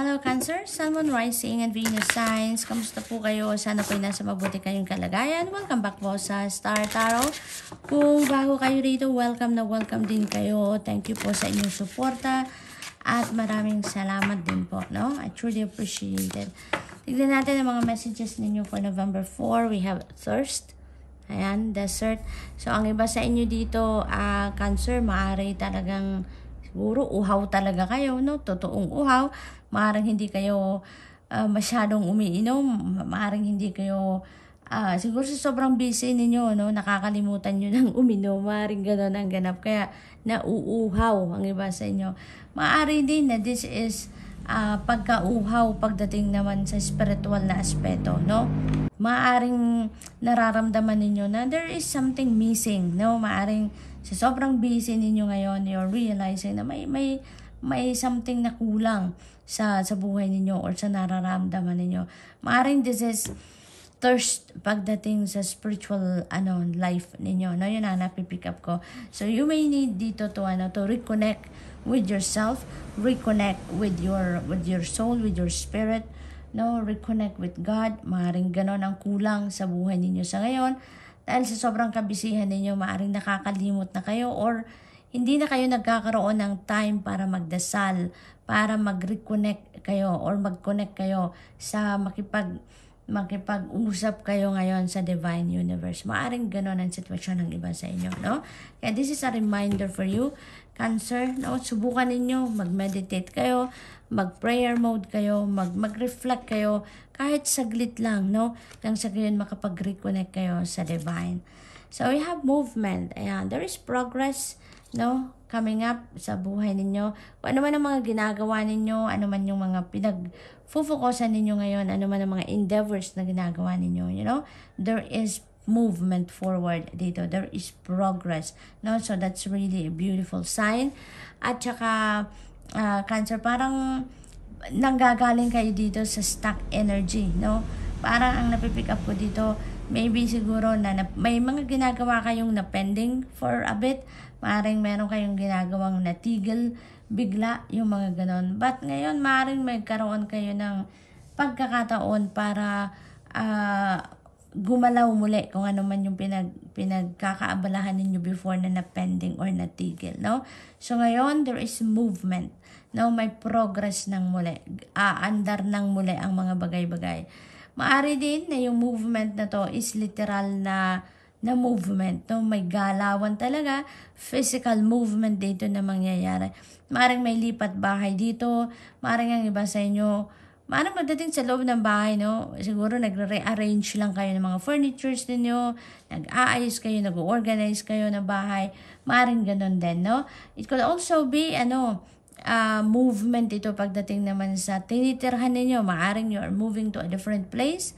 Hello Cancer, Salmon Rising and Venus Signs. Kamusta po kayo? Sana po nasa mabuti kayong kalagayan. Welcome back po sa Star Tarot. Kung bago kayo rito, welcome na welcome din kayo. Thank you po sa inyong suporta. At maraming salamat din po. No? I truly appreciate it. Tignan natin ang mga messages ninyo for November 4. We have thirst. Ayan, desert. So, ang iba sa inyo dito, uh, Cancer, maaari talagang siguro uhaw talaga kayo, no? Totoong uhaw maaaring hindi kayo uh, masyadong umiinom, maaaring hindi kayo uh, siguro sa sobrang busy ninyo, no, nakakalimutan niyo ng uminom, maaaring gano'n ang ganap. Kaya nauuhaw ang iba sa inyo. Maari din na this is uh, pagkauhaw pagdating naman sa spiritual na aspeto, no? Maaring nararamdaman ninyo na there is something missing, no? Maaring sa sobrang busy ninyo ngayon, you're realizing na may, may may something na kulang sa sa buhay ninyo or sa nararamdaman ninyo. Maaring this is thirst pagdating sa spiritual ano life ninyo. No, yun ang napipick up ko. So you may need dito to ano to reconnect with yourself, reconnect with your with your soul, with your spirit, no, reconnect with God. Maaring ganon ang kulang sa buhay ninyo sa ngayon. Dahil sa sobrang kabisihan ninyo, maaring nakakalimot na kayo or hindi na kayo nagkakaroon ng time para magdasal, para mag-reconnect kayo or mag-connect kayo sa makipag makipag-usap kayo ngayon sa Divine Universe. Maaring ganon ang sitwasyon ng iba sa inyo, no? Kaya this is a reminder for you, Cancer, no? Subukan ninyo, mag-meditate kayo, mag-prayer mode kayo, mag- mag-reflect kayo, kahit saglit lang, no? Nang sa gayon makapag-reconnect kayo sa Divine. So, we have movement. Ayan, there is progress, no? Coming up sa buhay ninyo. Kung ano man ang mga ginagawa ninyo, ano man yung mga pinag-focusan ninyo ngayon, ano man ang mga endeavors na ginagawa ninyo, you know? There is movement forward dito. There is progress, no? So, that's really a beautiful sign. At saka, uh, cancer, parang nanggagaling kayo dito sa stuck energy, no? Parang ang napipick up ko dito, maybe siguro na, na may mga ginagawa kayong na pending for a bit. Maaring meron kayong ginagawang natigil bigla yung mga ganon. But ngayon, maaring karoon kayo ng pagkakataon para uh, gumalaw muli kung ano man yung pinag, pinagkakaabalahan ninyo before na na-pending or natigil, no? So, ngayon, there is movement, no? May progress ng muli. Aandar ng muli ang mga bagay-bagay. Maari din na yung movement na to is literal na na movement, no? May galawan talaga, physical movement dito na mangyayari. Maring may lipat bahay dito, maring ang iba sa inyo, maring magdating sa loob ng bahay, no? Siguro nagre-rearrange lang kayo ng mga furnitures ninyo, nag-aayos kayo, nag-organize kayo ng bahay, maring ganun din, no? It could also be, ano, uh, movement ito pagdating naman sa tinitirhan ninyo. Maaring you are moving to a different place,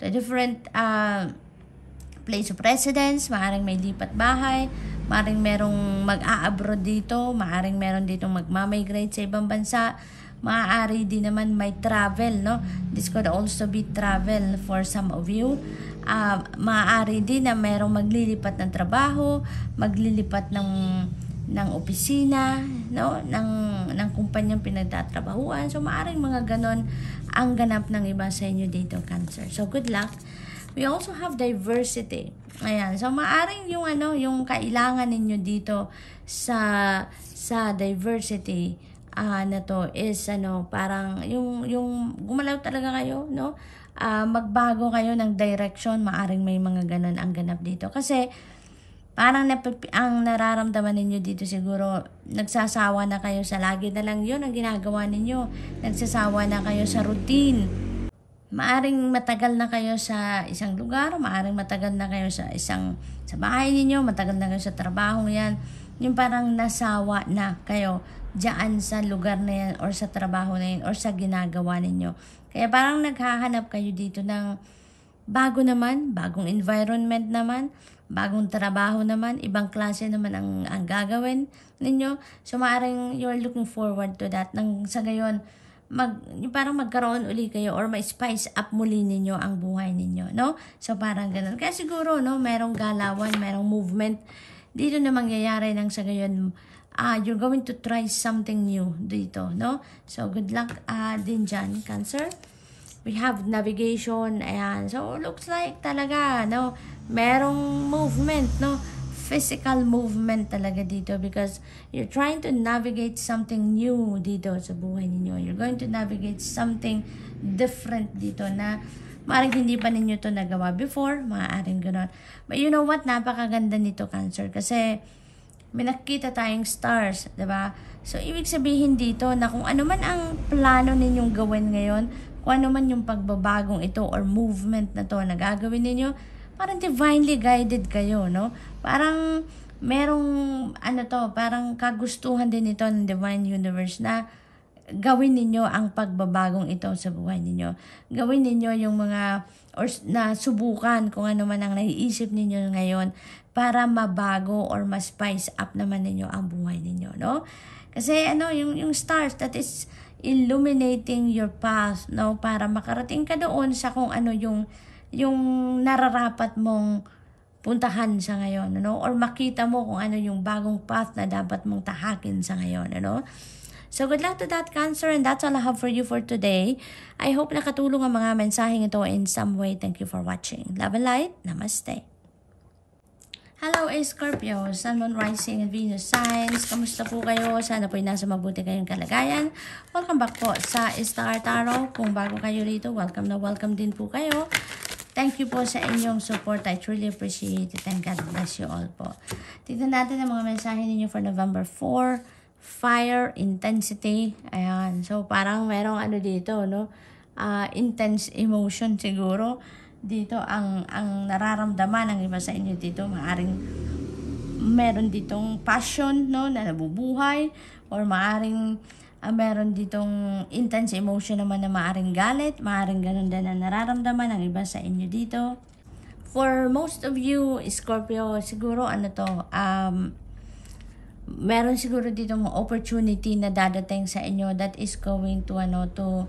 to a different uh, place of residence, maaring may lipat bahay, maaring merong mag-a-abroad dito, maaring meron dito magmamigrate sa ibang bansa, maaari din naman may travel, no? This could also be travel for some of you. Uh, maaari din na merong maglilipat ng trabaho, maglilipat ng ng opisina, no, ng ng kumpanyang pinagtatrabahuan. So maaring mga ganon ang ganap ng iba sa inyo dito, Cancer. So good luck. We also have diversity. Ayan. So maaring yung ano, yung kailangan ninyo dito sa sa diversity uh, na to is ano, parang yung yung gumalaw talaga kayo, no? Uh, magbago kayo ng direction, maaring may mga ganon ang ganap dito kasi Parang napip- ang nararamdaman ninyo dito siguro, nagsasawa na kayo sa lagi na lang yun ang ginagawa ninyo. Nagsasawa na kayo sa routine. Maaring matagal na kayo sa isang lugar, maaring matagal na kayo sa isang sa bahay ninyo, matagal na kayo sa trabaho yan. Yung parang nasawa na kayo dyan sa lugar na yan or sa trabaho na yan or sa ginagawa ninyo. Kaya parang naghahanap kayo dito ng bago naman, bagong environment naman bagong trabaho naman, ibang klase naman ang, ang gagawin ninyo. So maaaring you're looking forward to that. Nang sa gayon, mag, parang magkaroon uli kayo or ma-spice up muli ninyo ang buhay ninyo, no? So parang ganun. Kaya siguro, no, merong galawan, merong movement. Dito na mangyayari nang sa gayon, ah, you're going to try something new dito, no? So good luck ah, din dyan, Cancer. We have navigation, ayan. So looks like talaga, no? merong movement, no? Physical movement talaga dito because you're trying to navigate something new dito sa buhay ninyo. You're going to navigate something different dito na Maaaring hindi pa ninyo to nagawa before, maaaring ganun. But you know what, napakaganda nito Cancer kasi may nakikita tayong stars, ba diba? So, ibig sabihin dito na kung ano man ang plano ninyong gawin ngayon, kung ano man yung pagbabagong ito or movement na to na gagawin ninyo, parang divinely guided kayo, no? Parang merong ano to, parang kagustuhan din ito ng divine universe na gawin ninyo ang pagbabagong ito sa buhay ninyo. Gawin ninyo yung mga or na subukan kung ano man ang naiisip ninyo ngayon para mabago or mas spice up naman ninyo ang buhay ninyo, no? Kasi ano, yung, yung stars that is illuminating your path, no? Para makarating ka doon sa kung ano yung yung nararapat mong puntahan sa ngayon, ano? Or makita mo kung ano yung bagong path na dapat mong tahakin sa ngayon, ano? So good luck to that cancer and that's all I have for you for today. I hope nakatulong ang mga mensaheng ito in some way. Thank you for watching. Love and light. Namaste. Hello Scorpio, Sun, Moon, Rising, and Venus signs. Kamusta po kayo? Sana po nasa mabuti kayong kalagayan. Welcome back po sa Star Tarot. Kung bago kayo rito, welcome na welcome din po kayo. Thank you po sa inyong support. I truly appreciate it and God bless you all po. Tignan natin ang mga mensahe ninyo for November 4. Fire intensity. Ayan. So, parang merong ano dito, no? Uh, intense emotion siguro. Dito ang, ang nararamdaman ng iba sa inyo dito. Maaring meron ditong passion, no? Na nabubuhay. Or maaring Uh, meron ditong intense emotion naman na maaring galit, maaring ganun din na nararamdaman ng iba sa inyo dito. For most of you, Scorpio, siguro ano to, um, meron siguro dito mga opportunity na dadating sa inyo that is going to ano to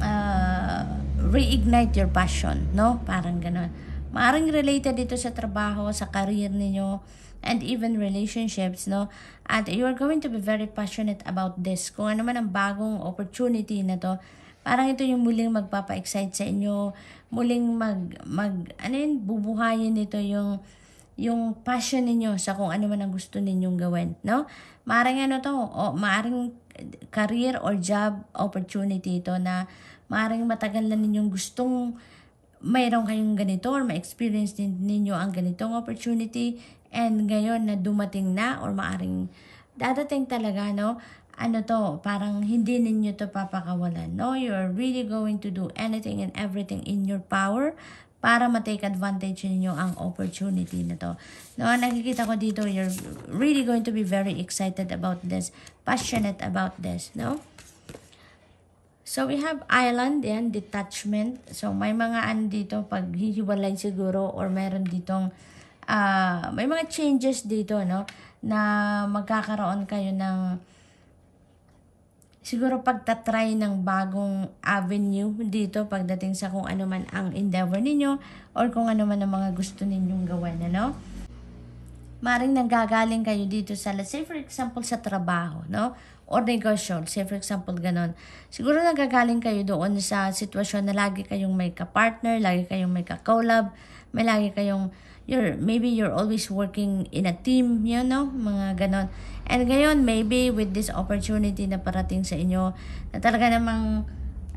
uh, reignite your passion, no? Parang ganun. Maaring related dito sa trabaho, sa career ninyo, and even relationships, no? At you are going to be very passionate about this. Kung ano man ang bagong opportunity na to, parang ito yung muling magpapa-excite sa inyo, muling mag, mag ano yun, bubuhayin nito yung, yung passion ninyo sa kung ano man ang gusto ninyong gawin, no? Maaring ano to, o maaring career or job opportunity ito na maaring matagal na ninyong gustong mayroon kayong ganito or ma-experience ninyo ang ganitong opportunity and ngayon na dumating na or maaring dadating talaga, no? Ano to, parang hindi ninyo to papakawalan, no? You're really going to do anything and everything in your power para ma-take advantage ninyo ang opportunity na to. No, nakikita ko dito, you're really going to be very excited about this, passionate about this, no? So, we have island and detachment. So, may mga andito dito, paghihiwalay siguro, or meron ditong, uh, may mga changes dito, no? Na magkakaroon kayo ng, siguro pagtatry ng bagong avenue dito pagdating sa kung ano man ang endeavor ninyo or kung ano man ang mga gusto ninyong gawin, ano? Maring nanggagaling kayo dito sa, let's say for example, sa trabaho, no? or negosyo. Say for example, ganon. Siguro nagagaling kayo doon sa sitwasyon na lagi kayong may ka-partner, lagi kayong may ka-collab, may lagi kayong, you're, maybe you're always working in a team, you know, mga ganon. And ngayon, maybe with this opportunity na parating sa inyo, na talaga namang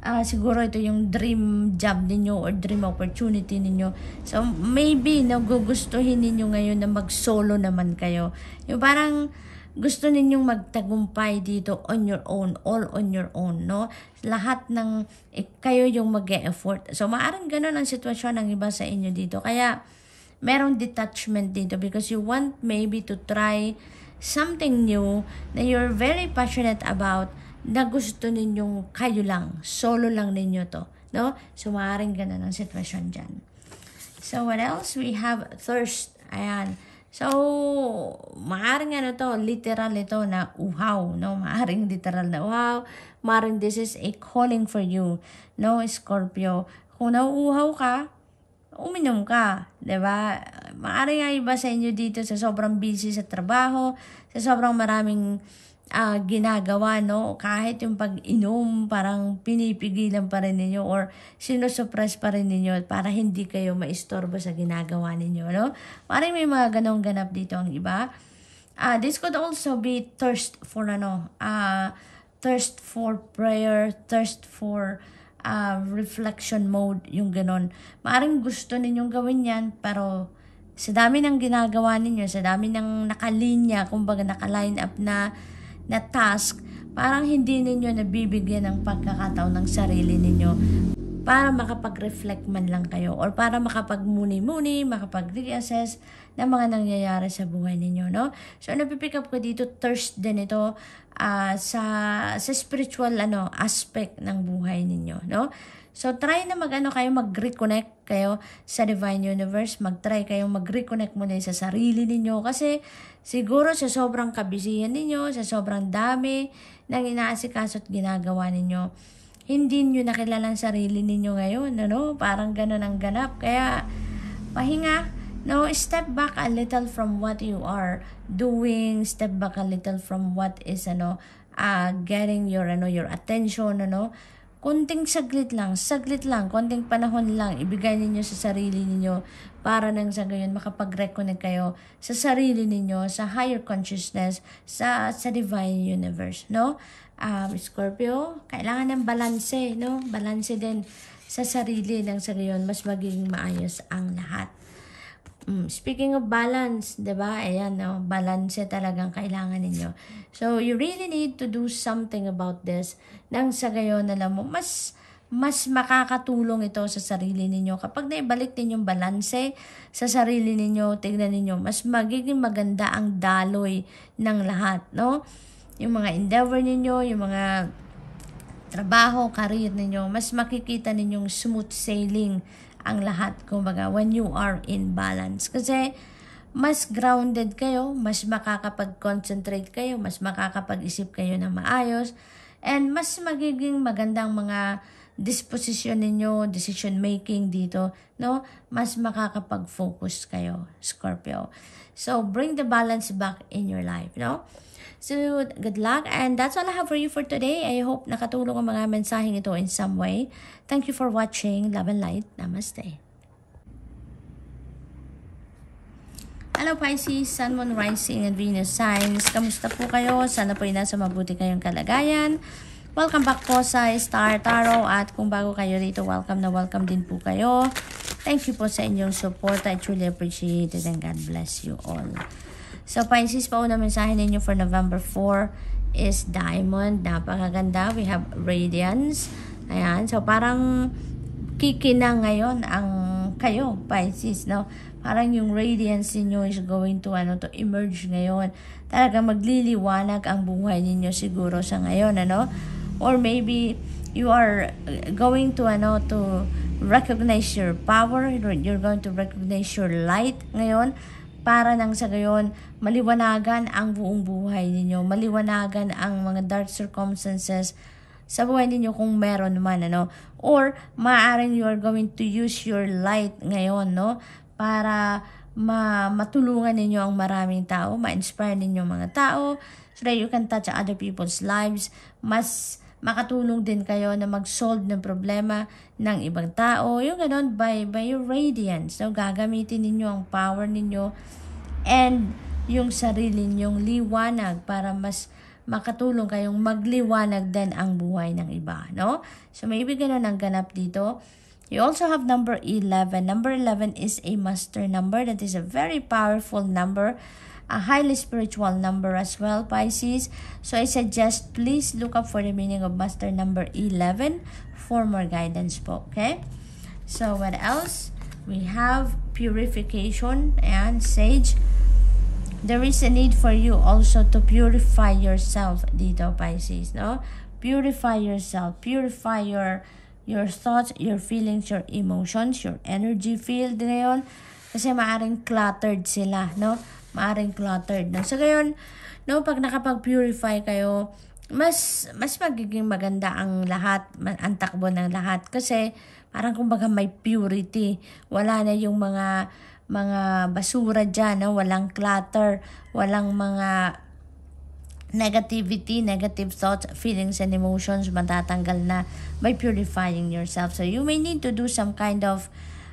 uh, siguro ito yung dream job ninyo or dream opportunity ninyo. So, maybe nagugustuhin ninyo ngayon na mag-solo naman kayo. Yung parang gusto ninyong magtagumpay dito on your own, all on your own, no? Lahat ng eh, kayo yung mag -e effort So, maaaring ganun ang sitwasyon ng iba sa inyo dito. Kaya, merong detachment dito because you want maybe to try something new na you're very passionate about na gusto ninyong kayo lang, solo lang ninyo to, no? So, maaaring ganun ang sitwasyon dyan. So, what else? We have thirst. Ayan. So, maaring ano to, literal ito na uhaw, no? Maaring literal na uhaw. Maaring this is a calling for you, no, Scorpio. Kung nauuhaw ka, uminom ka, 'di ba? Maaring ay iba sa inyo dito sa sobrang busy sa trabaho, sa sobrang maraming uh, ginagawa, no? Kahit yung pag-inom, parang pinipigilan pa rin ninyo or sinusupress pa rin ninyo para hindi kayo maistorbo sa ginagawa ninyo, no? Parang may mga ganong ganap dito ang iba. Uh, this could also be thirst for ano, uh, thirst for prayer, thirst for uh, reflection mode, yung ganon. Maring gusto ninyong gawin yan, pero sa dami ng ginagawa ninyo, sa dami ng nakalinya, kumbaga nakaline up na na task, parang hindi ninyo nabibigyan ng pagkakataon ng sarili ninyo para makapag-reflect man lang kayo or para makapag-muni-muni, makapag-reassess ng mga nangyayari sa buhay ninyo, no? So, napipick up ko dito thirst din ito uh, sa, sa spiritual ano, aspect ng buhay ninyo, no? So, try na mag-ano kayo, mag-reconnect kayo sa Divine Universe. Mag-try kayong mag-reconnect muna sa sarili ninyo kasi Siguro sa sobrang kabisihan ninyo, sa sobrang dami ng inaasikaso at ginagawa ninyo, hindi nyo nakilala ang sarili ninyo ngayon. Ano? Parang ganun ang ganap. Kaya, pahinga. No, step back a little from what you are doing. Step back a little from what is, ano, uh, getting your, ano, your attention, ano konting saglit lang, saglit lang, konting panahon lang, ibigay ninyo sa sarili ninyo para nang sa gayon makapag-reconnect kayo sa sarili ninyo, sa higher consciousness, sa, sa divine universe, no? Um, Scorpio, kailangan ng balanse, no? Balanse din sa sarili ng sa gayon, mas maging maayos ang lahat. Mm, speaking of balance, 'di ba? Ayan, no? balance talagang kailangan ninyo. So, you really need to do something about this. Nang sa gayon, alam mo, mas mas makakatulong ito sa sarili ninyo. Kapag naibalik ninyong balanse sa sarili ninyo, tignan ninyo, mas magiging maganda ang daloy ng lahat, no? Yung mga endeavor ninyo, yung mga trabaho, career ninyo, mas makikita ninyong smooth sailing ang lahat. Kumbaga, when you are in balance. Kasi, mas grounded kayo, mas makakapag-concentrate kayo, mas makakapag-isip kayo ng maayos, and mas magiging magandang mga disposition ninyo, decision making dito, no? Mas makakapag-focus kayo, Scorpio. So, bring the balance back in your life, no? So, good luck and that's all I have for you for today. I hope nakatulong ang mga mensaheng ito in some way. Thank you for watching. Love and light. Namaste. Hello Pisces, Sun, Moon, Rising, and Venus signs. Kamusta po kayo? Sana po ay nasa mabuti kayong kalagayan. Welcome back po sa Star Tarot at kung bago kayo rito, welcome na welcome din po kayo. Thank you po sa inyong support. I truly appreciate it and God bless you all. So, Pisces, pauna mensahe ninyo for November 4 is diamond. Napakaganda. We have radiance. Ayan. So, parang kikina ngayon ang kayo, Pisces, no? Parang yung radiance niyo is going to, ano, to emerge ngayon. Talaga magliliwanag ang buhay ninyo siguro sa ngayon, ano? Or maybe you are going to, ano, to recognize your power. You're going to recognize your light ngayon para nang sa gayon maliwanagan ang buong buhay ninyo, maliwanagan ang mga dark circumstances sa buhay ninyo kung meron man ano or maaaring you are going to use your light ngayon no para ma matulungan ninyo ang maraming tao, ma-inspire ninyo mga tao so that you can touch other people's lives, mas makatulong din kayo na mag-solve ng problema ng ibang tao. Yung ganun, by, by your radiance. So, gagamitin ninyo ang power ninyo and yung sarili ninyong liwanag para mas makatulong kayong magliwanag din ang buhay ng iba, no? So, may ibig ganun ang ganap dito. You also have number 11. Number 11 is a master number. That is a very powerful number, a highly spiritual number as well, Pisces. So I suggest please look up for the meaning of master number 11 for more guidance okay? So what else? We have purification and sage. There is a need for you also to purify yourself, Dito Pisces, no? Purify yourself, purify your your thoughts, your feelings, your emotions, your energy field na yun. Kasi maaring cluttered sila, no? Maaring cluttered. No? So, ngayon, no, pag nakapag-purify kayo, mas mas magiging maganda ang lahat, ang takbo ng lahat kasi parang kumbaga may purity. Wala na yung mga mga basura diyan, no? walang clutter, walang mga negativity, negative thoughts, feelings, and emotions matatanggal na by purifying yourself. So, you may need to do some kind of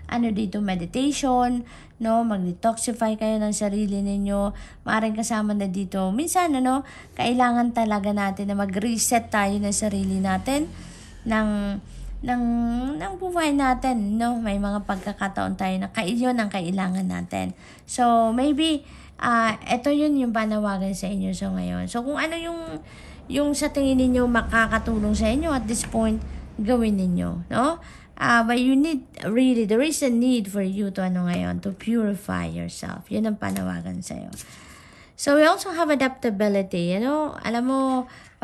ano dito, meditation, no? Mag-detoxify kayo ng sarili ninyo. Maaaring kasama na dito. Minsan, ano, kailangan talaga natin na mag-reset tayo ng sarili natin ng ng, ng buhay natin, no? May mga pagkakataon tayo na yun ang kailangan natin. So, maybe, uh, ah, ito yun yung panawagan sa inyo so ngayon. So, kung ano yung, yung sa tingin ninyo makakatulong sa inyo at this point, gawin ninyo, no? Uh, but you need, really, there is a need for you to, ano ngayon, to purify yourself. Yun ang panawagan sa'yo. So, we also have adaptability. You know, alam mo,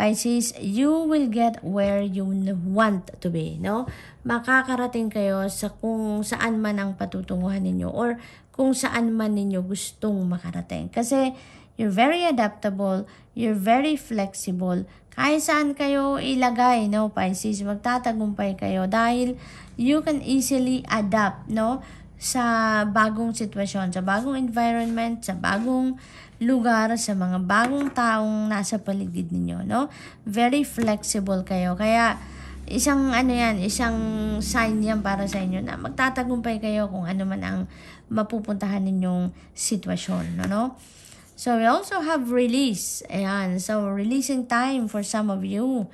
Pisces, you will get where you want to be, no? Makakarating kayo sa kung saan man ang patutunguhan ninyo or kung saan man ninyo gustong makarating. Kasi you're very adaptable, you're very flexible. Kahit saan kayo ilagay, no, Pisces, magtatagumpay kayo dahil you can easily adapt, no? sa bagong sitwasyon, sa bagong environment, sa bagong lugar, sa mga bagong taong nasa paligid ninyo, no? Very flexible kayo. Kaya, isang ano yan, isang sign yan para sa inyo na magtatagumpay kayo kung ano man ang mapupuntahan ninyong sitwasyon, no? no? So, we also have release. Ayan. So, releasing time for some of you.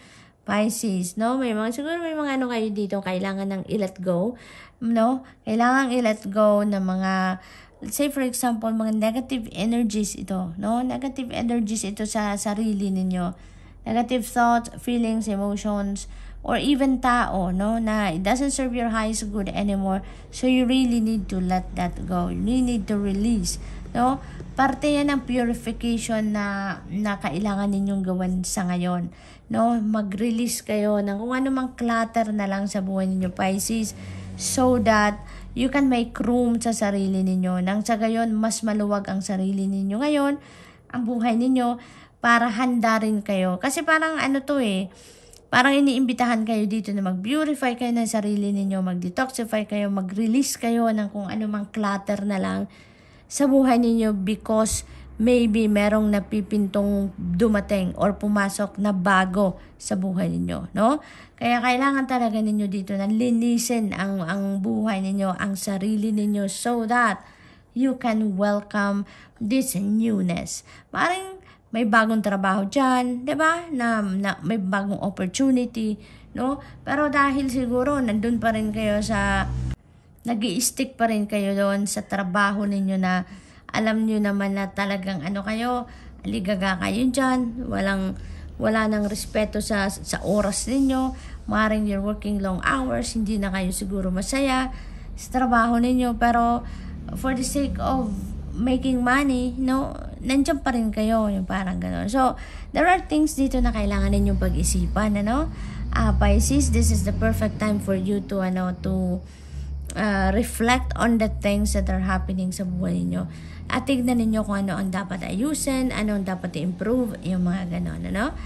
Pisces, no? May mga, siguro may mga ano kayo dito, kailangan ng i-let go, no? Kailangan i-let go ng mga, say for example, mga negative energies ito, no? Negative energies ito sa sarili ninyo. Negative thoughts, feelings, emotions, or even tao, no? Na it doesn't serve your highest good anymore. So you really need to let that go. You really need to release No? Parte yan ng purification na, na kailangan ninyong gawin sa ngayon. No? Mag-release kayo ng kung ano mang clutter na lang sa buhay ninyo, Pisces. So that you can make room sa sarili ninyo. Nang sa gayon, mas maluwag ang sarili ninyo ngayon, ang buhay ninyo, para handa rin kayo. Kasi parang ano to eh, parang iniimbitahan kayo dito na mag-beautify kayo ng sarili ninyo, mag-detoxify kayo, mag-release kayo ng kung ano mang clutter na lang sa buhay ninyo because maybe merong napipintong dumating or pumasok na bago sa buhay ninyo, no? Kaya kailangan talaga ninyo dito na linisin ang ang buhay ninyo, ang sarili ninyo so that you can welcome this newness. Parang may bagong trabaho dyan, di ba? Na, na, may bagong opportunity, no? Pero dahil siguro, nandun pa rin kayo sa nag stick pa rin kayo doon sa trabaho ninyo na alam nyo naman na talagang ano kayo, aligaga kayo dyan, walang, wala nang respeto sa, sa oras ninyo, maring you're working long hours, hindi na kayo siguro masaya sa trabaho ninyo, pero for the sake of making money, no, nandiyan pa rin kayo, yung parang gano'n. So, there are things dito na kailangan ninyong pag-isipan, ano? Uh, Pisces, this is the perfect time for you to, ano, to, Uh, reflect on the things that are happening sa buhay niyo at tignan ninyo kung ano ang dapat ayusin, ano ang dapat i-improve, yung mga ganon, ano?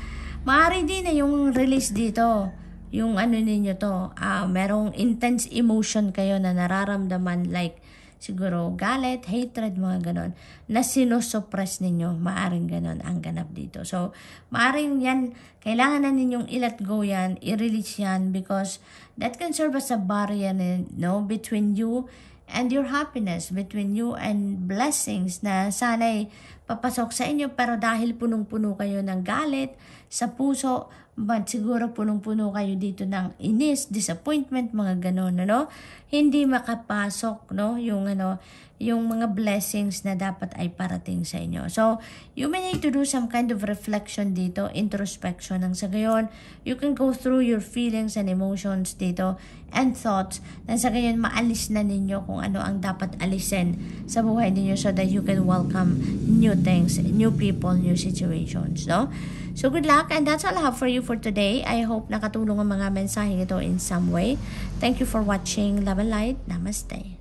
Maaari din na yung release dito, yung ano ninyo to, uh, merong intense emotion kayo na nararamdaman like siguro galit, hatred, mga ganon, na sinusupress ninyo, maaring ganon ang ganap dito. So, maaring yan, kailangan na ninyong i go yan, i-release yan, because that can serve as a barrier you eh, no, between you and your happiness, between you and blessings na sana'y papasok sa inyo, pero dahil punong-puno kayo ng galit sa puso, But siguro punong-puno kayo dito ng inis, disappointment, mga ganun, ano? Hindi makapasok, no? Yung, ano, yung mga blessings na dapat ay parating sa inyo. So, you may need to do some kind of reflection dito, introspection. Nang sa gayon, you can go through your feelings and emotions dito and thoughts. Nang sa gayon, maalis na ninyo kung ano ang dapat alisin sa buhay ninyo so that you can welcome new things, new people, new situations, no? So good luck and that's all I have for you for today. I hope nakatulong ang mga mensaheng ito in some way. Thank you for watching. Love and light. Namaste.